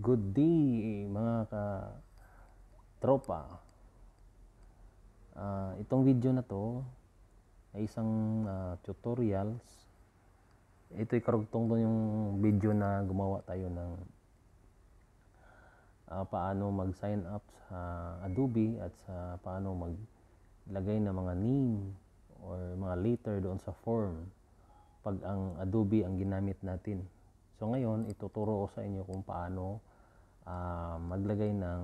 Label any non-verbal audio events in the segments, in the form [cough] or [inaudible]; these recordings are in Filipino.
Good day mga ka tropa. Uh, ah, itong video na to ay isang uh, tutorials. Ito ay karugtong doon yung video na gumawa tayo ng uh, paano mag-sign up sa Adobe at sa paano maglagay ng mga name or mga letter doon sa form pag ang Adobe ang ginamit natin. So ngayon, ituturo ko sa inyo kung paano uh, maglagay ng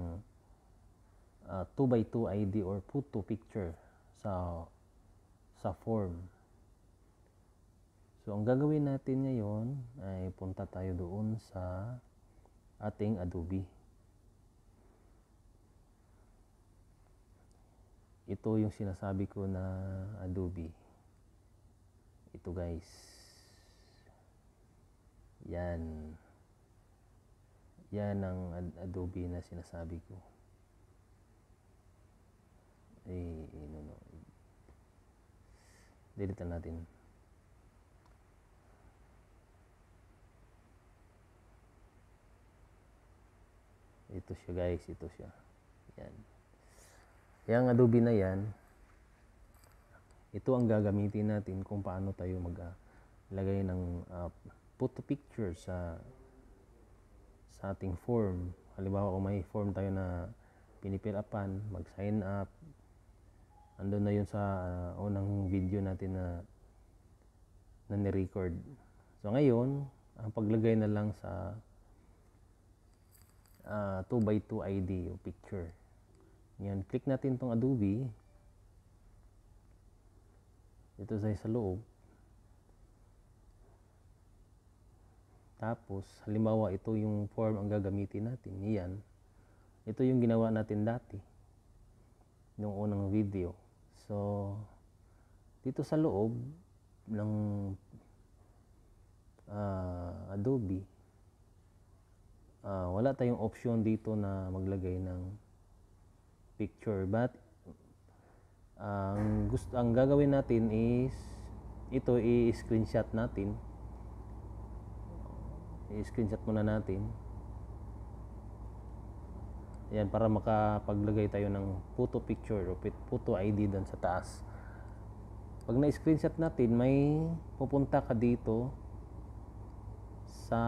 2x2 ah, ID or photo picture sa sa form. So, ang gagawin natin ngayon ay punta tayo doon sa ating Adobe. Ito yung sinasabi ko na Adobe. Ito guys. Yan. Yan ang Adobe na sinasabi ko. Eh, eh no, no. Delete natin. Ito siya guys, ito siya. Yan. Yang Adobe na yan, ito ang gagamitin natin kung paano tayo maglagay ah, ng uh, photo picture sa sa ating form. Halimbawa kung may form tayo na pinipill upan, mag-sign up, andun na yun sa uh, unang video natin na na ni-record. So ngayon, ang paglagay na lang sa uh, 2x2 ID o picture. Ngayon, click natin tong Adobe. Ito sa, sa loob. Tapos, halimbawa, ito yung form ang gagamitin natin. Yan. Ito yung ginawa natin dati. Nung unang video. So, dito sa loob ng uh, Adobe, uh, wala tayong option dito na maglagay ng picture. But, ang, gusto, ang gagawin natin is, ito i-screenshot natin i-screenshot muna natin yan para makapaglagay tayo ng photo picture o photo ID doon sa taas pag na-screenshot natin may pupunta ka dito sa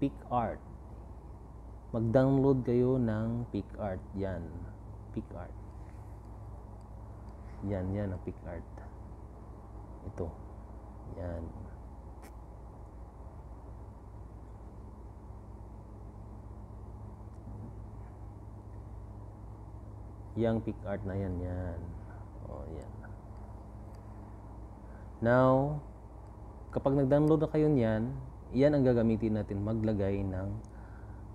PicArt mag-download kayo ng PicArt yan PicArt yan yan ang PicArt ito yan yung pick art na yan yan oh yan now kapag nag-download na kayo niyan yan ang gagamitin natin maglagay ng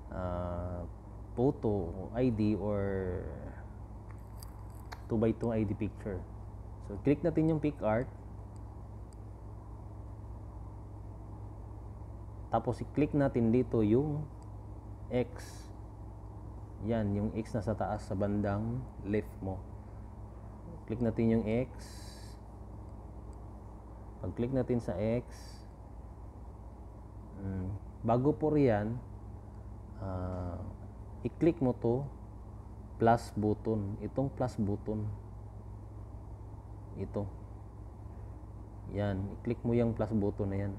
uh, photo ID or 2x2 ID picture so click natin yung pick art tapos i-click natin dito yung X yan yung X na sa taas sa bandang left mo click natin yung X pag click natin sa X mm, bago po riyan uh, i-click mo to plus button itong plus button ito yan i-click mo yung plus button na yan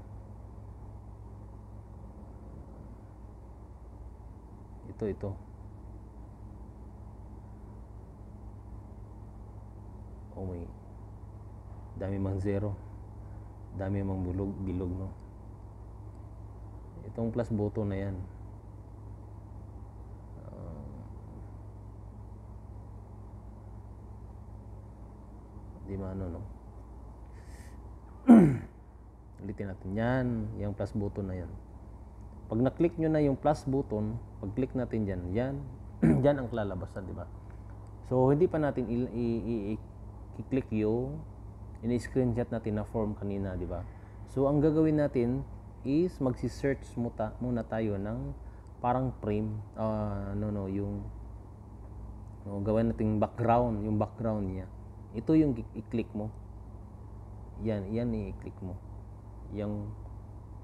ito ito oh my dami mang zero dami mang bulog bilog no itong plus button na yan uh, di mano no [clears throat] ulitin natin yan yung plus button na yan pag na-click nyo na yung plus button, pag click natin dyan, yan, [clears throat] dyan ang lalabas di ba? So, hindi pa natin i i, i, i-click yung ini-screenshot natin na form kanina, di ba? So, ang gagawin natin is magsi-search muta, muna tayo ng parang frame, uh, no, no, yung no, gawin natin background, yung background niya. Ito yung i-click mo. Yan, yan i-click mo. Yung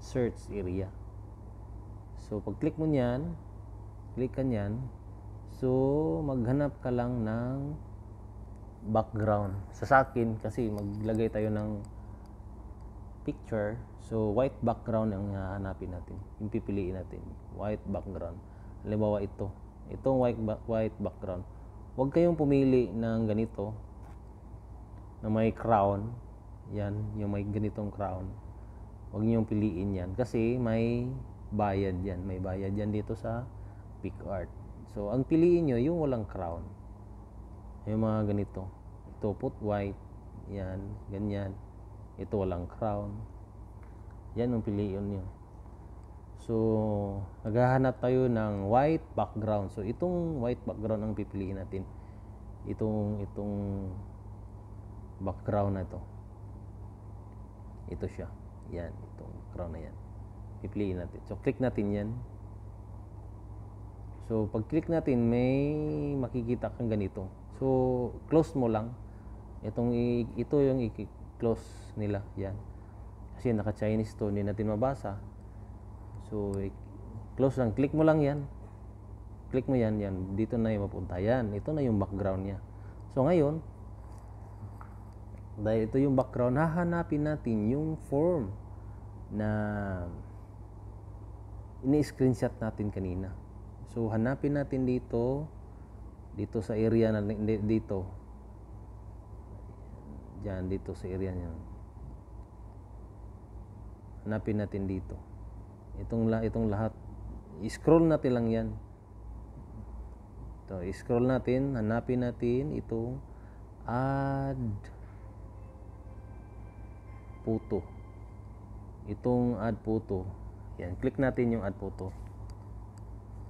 search area. So, pag-click mo niyan, click ka niyan, so, maghanap ka lang ng background sa akin kasi maglagay tayo ng picture so white background ang hahanapin ah, natin yung pipiliin natin white background halimbawa ito itong white, ba- white background huwag kayong pumili ng ganito na may crown yan yung may ganitong crown huwag niyong piliin yan kasi may bayad yan may bayad yan dito sa pick art so ang piliin nyo yung walang crown may mga ganito. Ito put white. Yan, ganyan. Ito walang crown. Yan ang piliin nyo. So, naghahanap tayo ng white background. So, itong white background ang pipiliin natin. Itong, itong background na ito. Ito siya. Yan, itong crown na yan. Pipiliin natin. So, click natin yan. So, pag-click natin, may makikita kang ganito. So, close mo lang. Itong, ito yung i-close nila. Yan. Kasi naka-Chinese to, hindi natin mabasa. So, close lang. Click mo lang yan. Click mo yan, yan. Dito na yung mapunta. Yan. Ito na yung background niya. So, ngayon, dahil ito yung background, hahanapin natin yung form na ini-screenshot natin kanina. So, hanapin natin dito dito sa area na dito dyan dito sa area niya hanapin natin dito itong, itong lahat scroll natin lang yan ito, scroll natin hanapin natin itong add photo itong add photo yan click natin yung add photo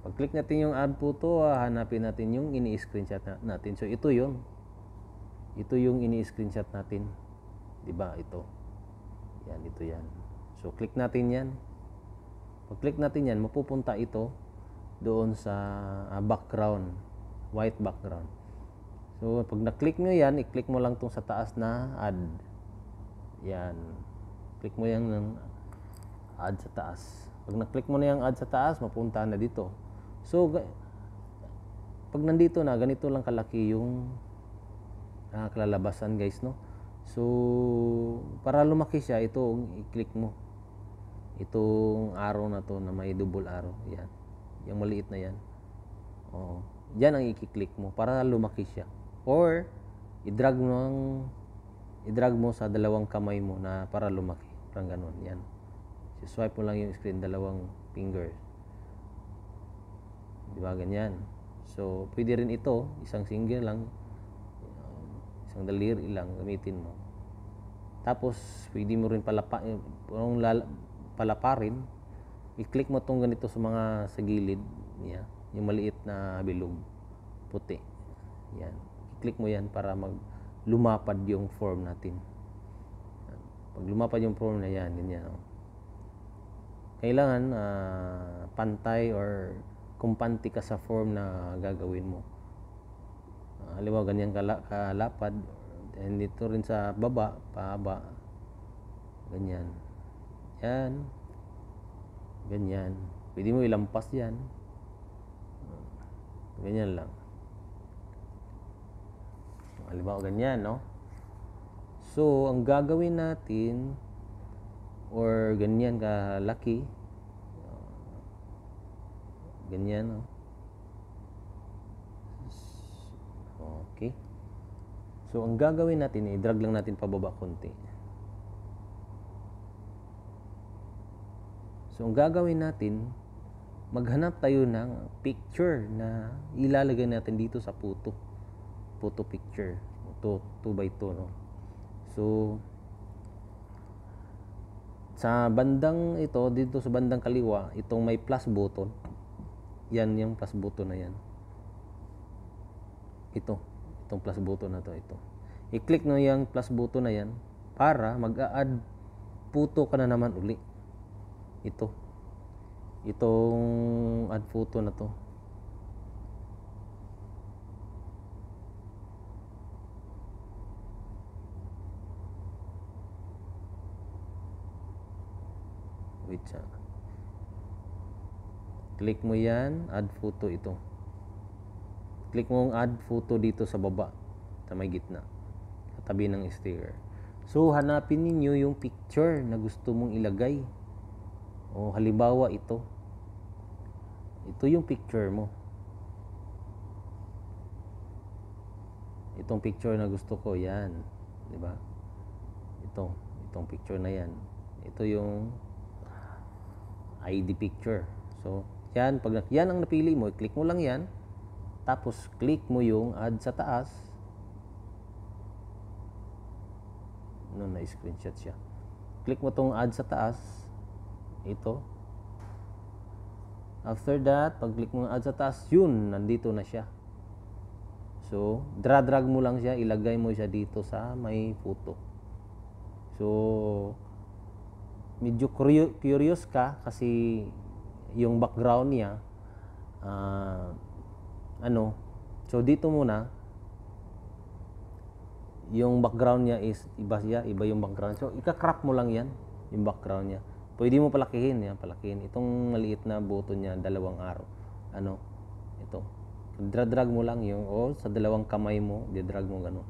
pag-click natin yung add photo, ah, hanapin natin yung ini-screenshot natin. So ito 'yon. ito yung ini-screenshot natin. 'Di ba? Ito. Yan, ito yan. So click natin yan. Pag-click natin yan, mapupunta ito doon sa uh, background, white background. So pag na-click niyo yan, i-click mo lang tong sa taas na add. Yan. Click mo yang ng add sa taas. Pag na-click mo na yung add sa taas, mapunta na dito. So, pag nandito na, ganito lang kalaki yung uh, kalalabasan guys, no? So, para lumaki siya, ito, i-click mo. Itong arrow na to na may double arrow. Yan. Yung maliit na yan. Oo. Yan ang i-click mo para lumaki siya. Or, i-drag mo ang i-drag mo sa dalawang kamay mo na para lumaki. Parang ganun. Yan. swipe mo lang yung screen, dalawang fingers. Di ba? Ganyan. So, pwede rin ito, isang single lang, isang daliri ilang gamitin mo. Tapos, pwede mo rin palapa, yung eh, palaparin, i-click mo tong ganito sa mga sa gilid niya, yung maliit na bilog, puti. Yan. I-click mo yan para mag lumapad yung form natin. Pag lumapad yung form na yan, ganyan. Oh. Kailangan uh, pantay or kumpanti ka sa form na gagawin mo uh, ganyan kala, kalapad and dito rin sa baba pahaba ganyan yan ganyan pwede mo ilampas yan ganyan lang halimbawa ganyan no so ang gagawin natin or ganyan kalaki ganyan oh. okay so ang gagawin natin i-drag lang natin pababa konti so ang gagawin natin maghanap tayo ng picture na ilalagay natin dito sa puto photo picture 2 by 2 no so sa bandang ito dito sa bandang kaliwa itong may plus button yan yung plus buto na yan. Ito. Itong plus buto na to. Ito. I-click nyo yung plus buto na yan para mag-a-add puto ka na naman uli. Ito. Itong add photo na to. click mo yan add photo ito click mo ang add photo dito sa baba sa may gitna sa tabi ng sticker so hanapin ninyo yung picture na gusto mong ilagay o halimbawa ito ito yung picture mo itong picture na gusto ko yan di ba ito itong picture na yan ito yung ID picture so yan, pag yan ang napili mo, i-click mo lang yan. Tapos, click mo yung add sa taas. No, na-screenshot siya. Click mo tong add sa taas. Ito. After that, pag-click mo ng add sa taas, yun, nandito na siya. So, drag-drag mo lang siya, ilagay mo siya dito sa may photo. So, medyo curious ka kasi yung background niya, uh, ano, so dito muna, yung background niya is iba siya, iba yung background. So, ika-crop mo lang yan, yung background niya. Pwede mo palakihin yan, palakihin. Itong maliit na buto niya, dalawang araw. Ano, ito. drag-drag mo lang yung, o oh, sa dalawang kamay mo, di-drag mo ganun.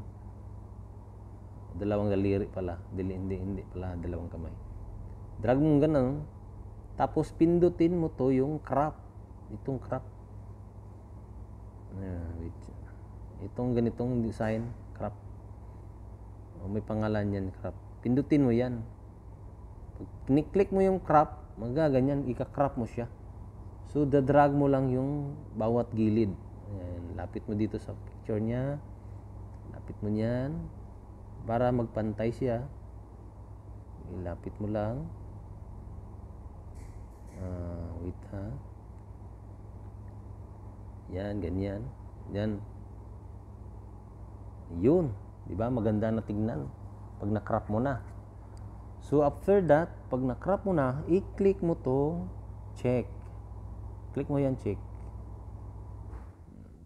Dalawang daliri pala. Dili, hindi, hindi pala, dalawang kamay. Drag mo ganun, tapos pindutin mo to yung crop. Itong crop. Itong ganitong design, crop. O oh, may pangalan yan, crop. Pindutin mo yan. Pag kiniklik mo yung crop, magaganyan, ika-crop mo siya. So, drag mo lang yung bawat gilid. Ayan, lapit mo dito sa picture niya. Lapit mo niyan. Para magpantay siya. Ilapit mo lang uh, ah, with her yan ganyan yan yun di ba maganda na tingnan pag nakrap mo na so after that pag nakrap mo na i-click mo tong check click mo yan check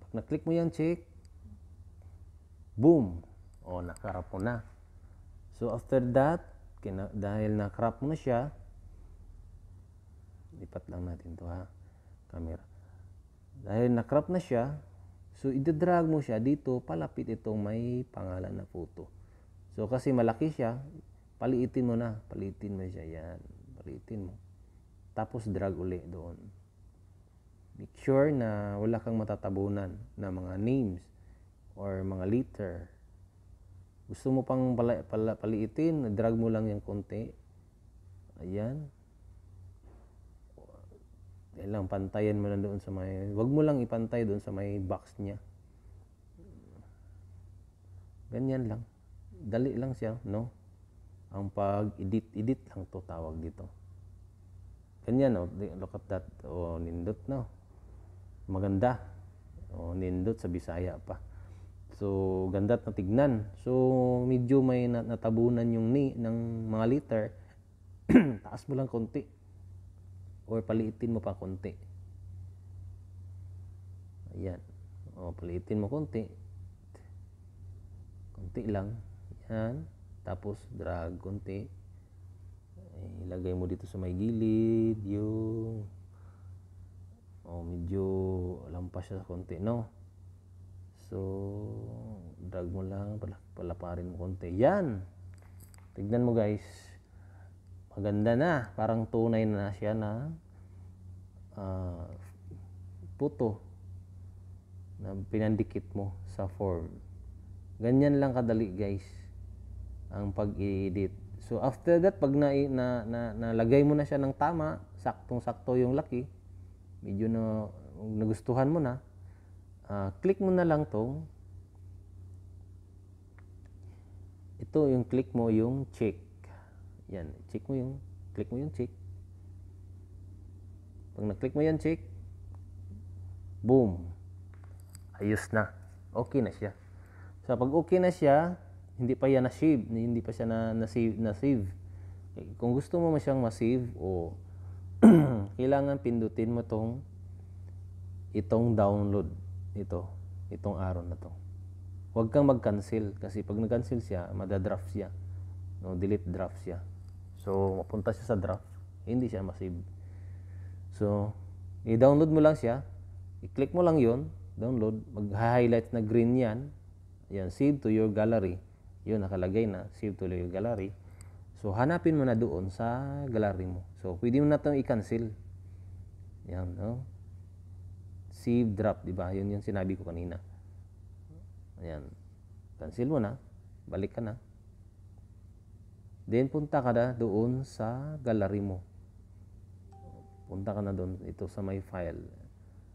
pag na-click mo yan check boom o nakarap mo na so after that kina, dahil na-crop mo na siya lipat lang natin to ha camera dahil nakrap na siya so idadrag mo siya dito palapit itong may pangalan na photo so kasi malaki siya paliitin mo na paliitin mo siya yan paliitin mo tapos drag uli doon make sure na wala kang matatabunan na mga names or mga letter gusto mo pang pala, pala, paliitin drag mo lang yung konti ayan Kailang pantayan mo lang doon sa may, wag mo lang ipantay doon sa may box niya. Ganyan lang. Dali lang siya, no? Ang pag-edit, edit lang to tawag dito. Ganyan, no? Look at that. O, oh, nindot, no? Maganda. O, oh, nindot sa Bisaya pa. So, ganda't na tignan. So, medyo may natabunan yung ni ng mga liter. [clears throat] Taas mo lang konti or paliitin mo pa konti. Ayan. O, oh, paliitin mo konti. Konti lang. Ayan. Tapos, drag konti. Eh, ilagay mo dito sa may gilid yung o oh, medyo lampas siya konti, no? So, drag mo lang, palaparin mo konti. Yan! Tignan mo guys maganda na, parang tunay na siya na uh, puto na pinandikit mo sa form. Ganyan lang kadali guys ang pag-edit. So after that pag na, na, na nalagay mo na siya ng tama, saktong-sakto yung laki, medyo na nagustuhan mo na, uh, click mo na lang tong ito yung click mo yung check yan, check mo yung, click mo yung check. Pag na-click mo yan, check, boom. Ayos na. Okay na siya. So, pag okay na siya, hindi pa yan na-save, hindi pa siya na-save. Na -save. Kung gusto mo man siyang ma-save o oh, [clears throat] kailangan pindutin mo tong itong download ito, itong araw na to. Huwag kang mag-cancel kasi pag nag-cancel siya, madadraft siya. No, delete draft siya. So, mapunta siya sa draft. Hindi siya masave. So, i-download mo lang siya. I-click mo lang yon Download. Mag-highlight na green yan. Yan, save to your gallery. Yun, nakalagay na. Save to your gallery. So, hanapin mo na doon sa gallery mo. So, pwede mo na itong i-cancel. Yan, no? Save draft, di ba? Yun yung sinabi ko kanina. Ayan. Cancel mo na. Balik ka na. Then punta ka na doon sa gallery mo. Punta ka na doon ito sa my file.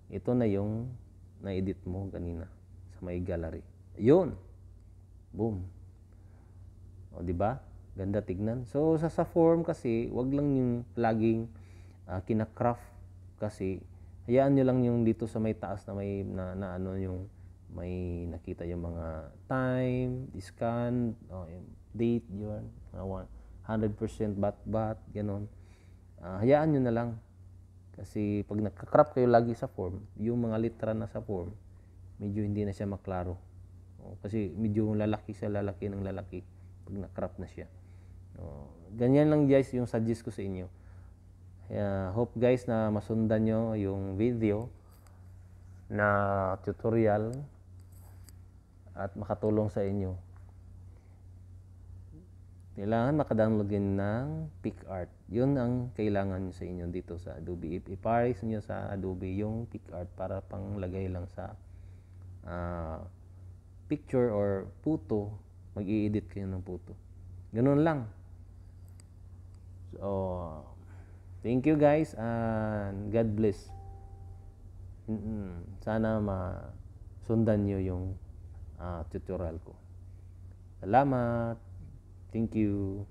Ito na yung na-edit mo kanina sa my gallery. Yun. Boom. O di ba? Ganda tignan. So sa sa form kasi, wag lang yung laging uh, kina-craft kasi hayaan niyo lang yung dito sa may taas na may na, na ano yung may nakita yung mga time, discount, oh, date, yun. 100% bat-bat, ganun. Uh, ah, hayaan nyo na lang. Kasi pag nagka-crop kayo lagi sa form, yung mga litra na sa form, medyo hindi na siya maklaro. O, oh, kasi medyo lalaki sa lalaki ng lalaki pag nakrap na siya. O, oh, ganyan lang guys yung suggest ko sa inyo. Uh, hope guys na masundan nyo yung video na tutorial at makatulong sa inyo kailangan makadownload din ng PicArt. Yun ang kailangan nyo sa inyo dito sa Adobe. If iparis nyo sa Adobe yung PicArt para panglagay lang sa uh, picture or photo. mag edit kayo ng photo. Ganun lang. So, thank you guys and God bless. Sana ma sundan nyo yung uh, tutorial ko. Salamat! Thank you.